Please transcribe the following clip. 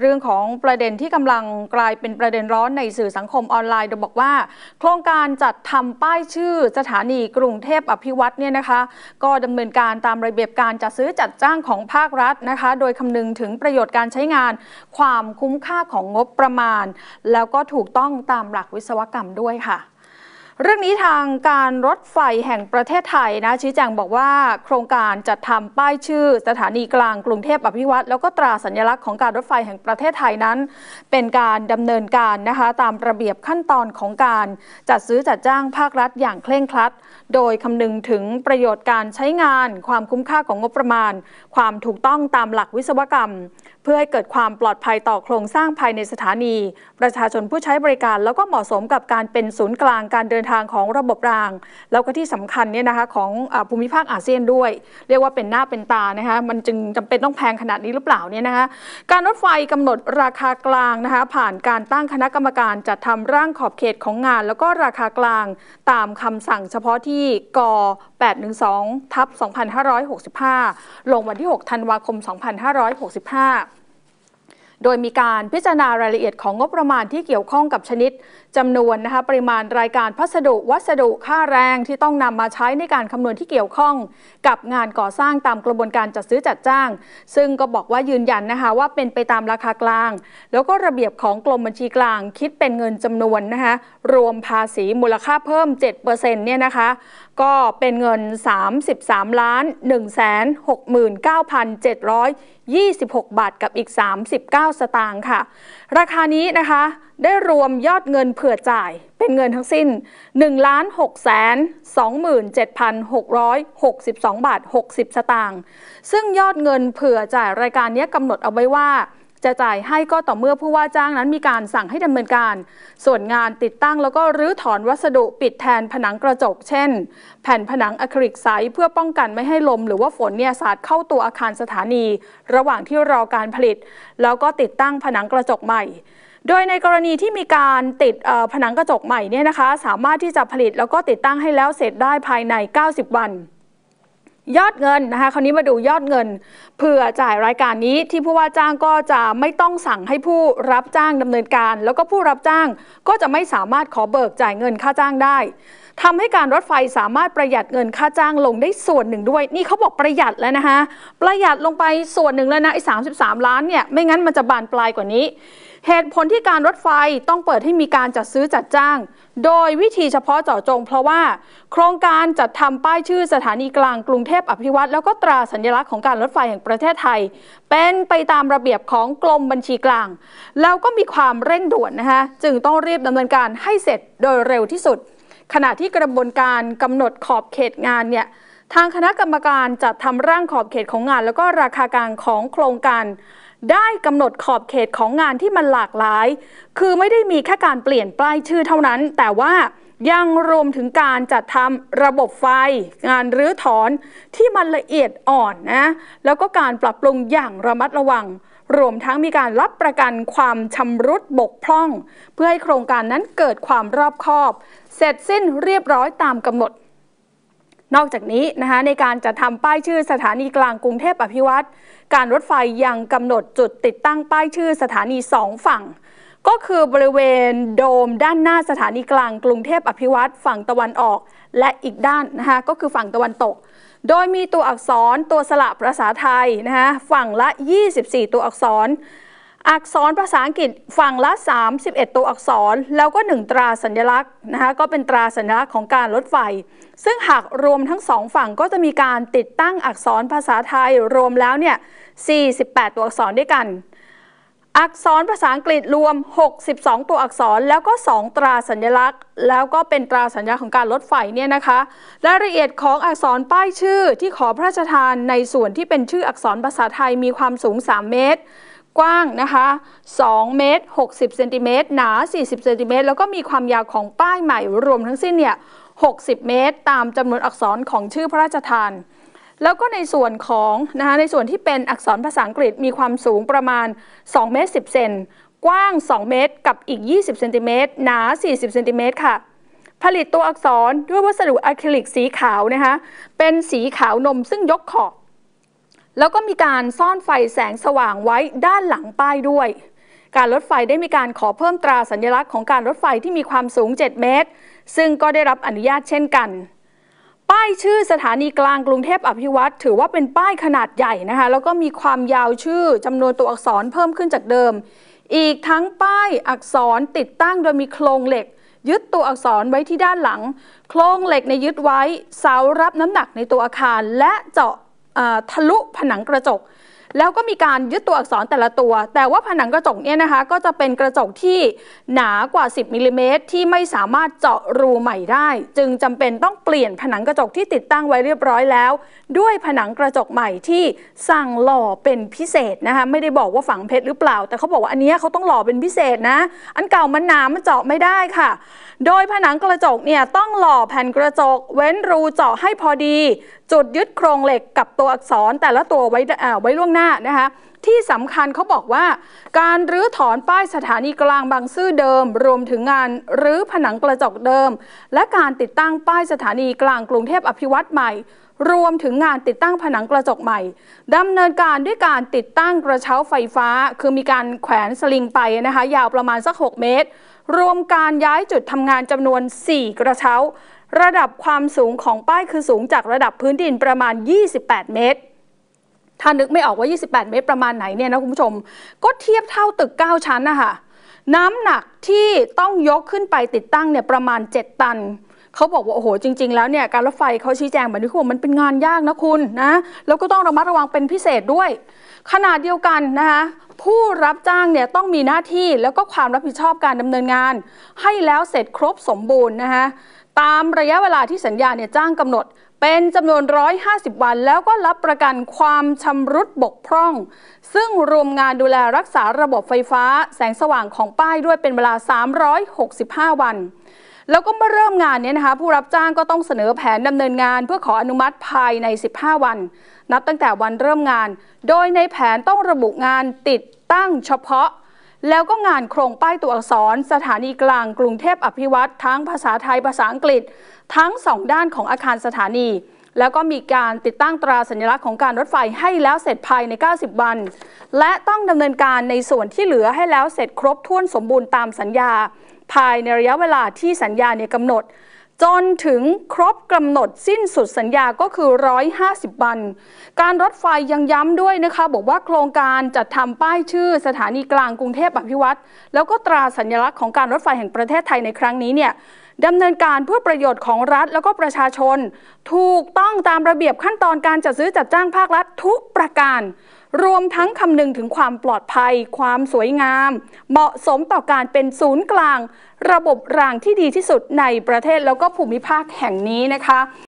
เรื่องของประเด็นที่กำลังกลายเป็นประเด็นร้อนในสื่อสังคมออนไลน์โดยบอกว่า โครงการจัดทำป้ายชื่อสถานีกรุงเทพอภิวัตเนี่ยนะคะ ก็ดำเนินการตามระเบียบการจัดซื้อจัดจ้างของภาครัฐนะคะ โดยคำนึงถึงประโยชน์การใช้งาน ความคุ้มค่าของงบประมาณ แล้วก็ถูกต้องตามหลักวิศวกรรมด้วยค่ะเรื่องนี้ทางการรถไฟแห่งประเทศไทยนะชี้แจงบอกว่าโครงการจัดทำป้ายชื่อ สถานีกลางกรุงเทพอภิวัตรแล้วก็ตราสัญลักษณ์ของการรถไฟแห่งประเทศไทยนั้น เป็นการดำเนินการนะคะตามระเบียบขั้นตอนของการจัดซื้อจัดจ้างภาครัฐอย่างเคร่งครัด โดยคำนึงถึงประโยชน์การใช้งาน ความคุ้มค่าของงบประมาณ ความถูกต้องตามหลักวิศวกรรมพื่อให้เกิดความปลอดภัยต่อโครงสร้างภายในสถานี ประชาชนผู้ใช้บริการ แล้วก็เหมาะสมกับการเป็นศูนย์กลางการเดินทางของระบบราง แล้วก็ที่สำคัญเนี่ยนะคะของภูมิภาคอาเซียนด้วย เรียกว่าเป็นหน้าเป็นตานะคะมันจึงจำเป็นต้องแพงขนาดนี้หรือเปล่าเนี่ยนะคะการรถไฟกำหนดราคากลางนะคะผ่านการตั้งคณะกรรมการจัดทำร่างขอบเขตของงาน แล้วก็ราคากลางตามคำสั่ง เฉพาะที่ก812ทับ2565 ลงวันที่ 6ธันวาคม 2565โดยมีการพิจารณารายละเอียดของงบประมาณที่เกี่ยวข้องกับชนิดจำนวนนะคะปริมาณรายการ พัสดุ วัสดุค่าแรงที่ต้องนำมาใช้ในการคำนวณที่เกี่ยวข้อง กับงานก่อสร้างตามกระบวนการจัดซื้อจัดจ้าง ซึ่งก็บอกว่ายืนยันนะคะว่าเป็นไปตามราคากลาง แล้วก็ระเบียบของกรมบัญชีกลางคิดเป็นเงินจำนวนนะคะรวมภาษีมูลค่าเพิ่ม7%เปเนี่ยนะคะก็เป็นเงิน 33ล้าน1 6 9 7 26 บาท กับอีก 39 สตางค์ค่ะ ราคานี้นะคะได้รวมยอดเงินเผื่อจ่าย เป็นเงินทั้งสิ้น 1 6 2 7 662 บาท 60 สตางค์ซึ่งยอดเงินเผื่อจ่าย รายการนี้กำหนดเอาไว้ว่าจะจ่ายให้ก็ต่อเมื่อผู้ว่าจ้างนั้นมีการสั่งให้ดำเนินการ ส่วนงานติดตั้งแล้วก็รื้อถอนวัสดุปิดแทนผนังกระจก เช่น แผ่นผนังอะคริลิกใสเพื่อป้องกันไม่ให้ลม หรือว่าฝนเนี่ยสาดเข้าตัวอาคารสถานี ระหว่างที่รอการผลิต แล้วก็ติดตั้งผนังกระจกใหม่ โดยในกรณีที่มีการติดผนังกระจกใหม่เนี่ยนะคะสามารถที่จะผลิตแล้วก็ติดตั้งให้แล้วเสร็จได้ภายใน 90 วันยอดเงินนะคะ คราวนี้มาดูยอดเงินเผื่อจ่ายรายการนี้ที่ผู้ว่าจ้างก็จะไม่ต้องสั่งให้ผู้รับจ้างดำเนินการ แล้วก็ผู้รับจ้างก็จะไม่สามารถขอเบิกจ่ายเงินค่าจ้างได้ทำให้การรถไฟสามารถประหยัดเงินค่าจ้างลงได้ส่วนหนึ่งด้วย นี่เขาบอกประหยัดแล้วนะคะประหยัดลงไปส่วนหนึ่งแล้วนะไอ้สาล้านเนี่ยไม่งั้นมันจะบานปลายกว่านี้เหตุผลที่การรถไฟต้องเปิดให้มีการจัดซื้อจัดจ้าง โดยวิธีเฉพาะเจาะจง เพราะว่า โครงการจัดทำป้ายชื่อสถานีกลางกรุงเทพอภิวัตรแล้วก็ตราสัญลักษณ์ของการรถไฟแห่งประเทศไทย เป็นไปตามระเบียบของกรมบัญชีกลาง แล้วก็มีความเร่งด่วนนะคะจึงต้องรีบดำเนินการให้เสร็จโดยเร็วที่สุด ขณะที่กระบวนการกำหนดขอบเขตงานเนี่ยทางคณะกรรมการจัดทำร่างขอบเขตของงาน แล้วก็ราคากลางของโครงการได้กำหนดขอบเขตของงานที่มันหลากหลาย คือไม่ได้มีแค่การเปลี่ยนป้ายชื่อเท่านั้น แต่ว่ายังรวมถึงการจัดทำระบบไฟ งานรื้อถอนที่มันละเอียดอ่อนนะ แล้วก็การปรับปรุงอย่างระมัดระวัง รวมทั้งมีการรับประกันความชำรุดบกพร่อง เพื่อให้โครงการนั้นเกิดความรอบคอบ เสร็จสิ้นเรียบร้อยตามกำหนดนอกจากนี้นะคะในการจัดทำป้ายชื่อสถานีกลางกรุงเทพอภิวัตรการรถไฟยังกำหนดจุดติดตั้งป้ายชื่อสถานีสองฝั่ง ก็คือบริเวณโดมด้านหน้าสถานีกลางกรุงเทพอภิวัตรฝั่งตะวันออก และอีกด้านนะคะก็คือฝั่งตะวันตก โดยมีตัวอักษรตัวสระภาษาไทยนะคะฝั่งละ 24 ตัวอักษรอักษรภาษาอังกฤษฝั่งละ 31 ตัวอักษร แล้วก็ 1 ตราสัญลักษณ์นะคะ ก็เป็นตราสัญลักษณ์ของการรถไฟ ซึ่งหากรวมทั้งสองฝั่งก็จะมีการติดตั้งอักษรภาษาไทยรวมแล้วเนี่ย48 ตัวอักษรด้วยกัน อักษรภาษาอังกฤษรวม 62 ตัวอักษร แล้วก็ 2 ตราสัญลักษณ์ แล้วก็เป็นตราสัญลักษณ์ของการรถไฟเนี่ยนะคะรายละเอียดของอักษรป้ายชื่อที่ขอพระราชทานในส่วนที่เป็นชื่ออักษรภาษาไทยมีความสูง 3 เมตรกว้างนะคะ2เมตร60เซนติเมตรหนา 40เซนติเมตรแล้วก็มีความยาวของป้ายใหม่รวม ทั้งสิ้นเนี่ย 60 เมตร ตามจำนวนอักษรของชื่อพระราชทาน แล้วก็ในส่วนของนะคะ ในส่วนที่เป็นอักษรภาษาอังกฤษมีความสูงประมาณ 2 เมตร 10 เซน กว้าง 2 เมตร กับอีก 20เซนติเมตรหนา 40เซนติเมตรค่ะ ผลิตตัวอักษรด้วยวัสดุอะคริลิกสีขาวนะคะ เป็นสีขาวนมซึ่งยกขอบแล้วก็มีการซ่อนไฟแสงสว่างไว้ด้านหลังป้ายด้วย การรถไฟได้มีการขอเพิ่มตราสัญลักษณ์ของการรถไฟที่มีความสูง 7 เมตร ซึ่งก็ได้รับอนุญาตเช่นกัน ป้ายชื่อสถานีกลางกรุงเทพอภิวัตถือว่าเป็นป้ายขนาดใหญ่นะคะแล้วก็มีความยาวชื่อจำนวนตัวอักษรเพิ่มขึ้นจากเดิม อีกทั้งป้ายอักษรติดตั้งโดยมีโครงเหล็ก ยึดตัวอักษรไว้ที่ด้านหลังโครงเหล็กในยึดไว้เสารับน้ำหนักในตัวอาคารและเจาะทะลุผนังกระจกแล้วก็มีการยึดตัวอักษรแต่ละตัว แต่ว่าผนังกระจกเนี่ยนะคะ ก็จะเป็นกระจกที่หนากว่า 10มิลิเมตรที่ไม่สามารถเจาะรูใหม่ได้ จึงจำเป็นต้องเปลี่ยนผนังกระจกที่ติดตั้งไว้เรียบร้อยแล้ว ด้วยผนังกระจกใหม่ที่สั่งหล่อเป็นพิเศษนะคะไม่ได้บอกว่าฝังเพชรหรือเปล่า แต่เขาบอกว่าอันนี้เขาต้องหล่อเป็นพิเศษนะอันเก่ามันหนามันเจาะไม่ได้ค่ะ โดยผนังกระจกเนี่ยต้องหล่อแผ่นกระจก เว้นรูเจาะให้พอดีจุดยึดโครงเหล็กกับตัวอักษรแต่ละตัวไว้ไว้ล่วงหน้าน้านะคะที่สำคัญเขาบอกว่า การรื้อถอนป้ายสถานีกลางบางซื่อเดิม รวมถึงงานรื้อผนังกระจกเดิม และการติดตั้งป้ายสถานีกลางกรุงเทพอภิวัตรใหม่ รวมถึงงานติดตั้งผนังกระจกใหม่ดำเนินการด้วยการติดตั้งกระเช้าไฟฟ้า คือมีการแขวนสลิงไปนะคะยาวประมาณสัก 6 เมตร รวมการย้ายจุดทำงานจำนวน 4 กระเช้า ระดับความสูงของป้ายคือสูงจากระดับพื้นดินประมาณ 28 เมตรถ้านึกไม่ออกว่า 28 เมตรประมาณไหนเนี่ยนะคุณผู้ชม ก็เทียบเท่าตึก 9 ชั้นนะคะน้ำหนักที่ต้องยกขึ้นไปติดตั้งเนี่ยประมาณ 7 ตัน เขาบอกว่าโอ้โห จริงๆ แล้วเนี่ยการรถไฟเขาชี้แจงแบบนี้คุณมันเป็นงานยากนะคุณนะ แล้วก็ต้องระมัดระวังเป็นพิเศษด้วย ขนาดเดียวกันนะคะ ผู้รับจ้างเนี่ยต้องมีหน้าที่แล้วก็ความรับผิดชอบการดำเนินงาน ให้แล้วเสร็จครบสมบูรณ์นะคะตามระยะเวลาที่สัญญาเนี่ยจ้างกำหนด เป็นจำนวน 150 วัน แล้วก็รับประกันความชำรุดบกพร่อง ซึ่งรวมงานดูแลรักษาระบบไฟฟ้า แสงสว่างของป้ายด้วยเป็นเวลา 365 วัน แล้วก็เมื่อเริ่มงานเนี่ยนะคะผู้รับจ้างก็ต้องเสนอแผนดำเนินงานเพื่อขออนุมัติภายใน 15 วัน นับตั้งแต่วันเริ่มงาน โดยในแผนต้องระบุงานติดตั้งเฉพาะแล้วก็งานโครงป้ายตัวอักษรสถานีกลางกรุงเทพอภิวัตทั้งภาษาไทยภาษาอังกฤษ ทั้งสองด้านของอาคารสถานี แล้วก็มีการติดตั้งตราสัญลักษณ์ของการรถไฟให้แล้วเสร็จภายใน 90วัน และต้องดำเนินการในส่วนที่เหลือให้แล้วเสร็จครบถ้วนสมบูรณ์ตามสัญญา ภายในระยะเวลาที่สัญญาเนี่ยกำหนดจนถึงครบกำหนดสิ้นสุดสัญญาก็คือ 150วัน การรถไฟยังย้ำด้วยนะคะบอกว่าโครงการจัดทำป้ายชื่อสถานีกลางกรุงเทพอภิวัตรแล้วก็ตราสัญลักษณ์ของการรถไฟแห่งประเทศไทยในครั้งนี้เนี่ยดำเนินการเพื่อประโยชน์ของรัฐแล้วก็ประชาชน ถูกต้องตามระเบียบขั้นตอนการจัดซื้อจัดจ้างภาครัฐทุกประการรวมทั้งคำนึงถึงความปลอดภัย ความสวยงาม เหมาะสมต่อการเป็นศูนย์กลาง ระบบรางที่ดีที่สุดในประเทศแล้วก็ภูมิภาคแห่งนี้นะคะ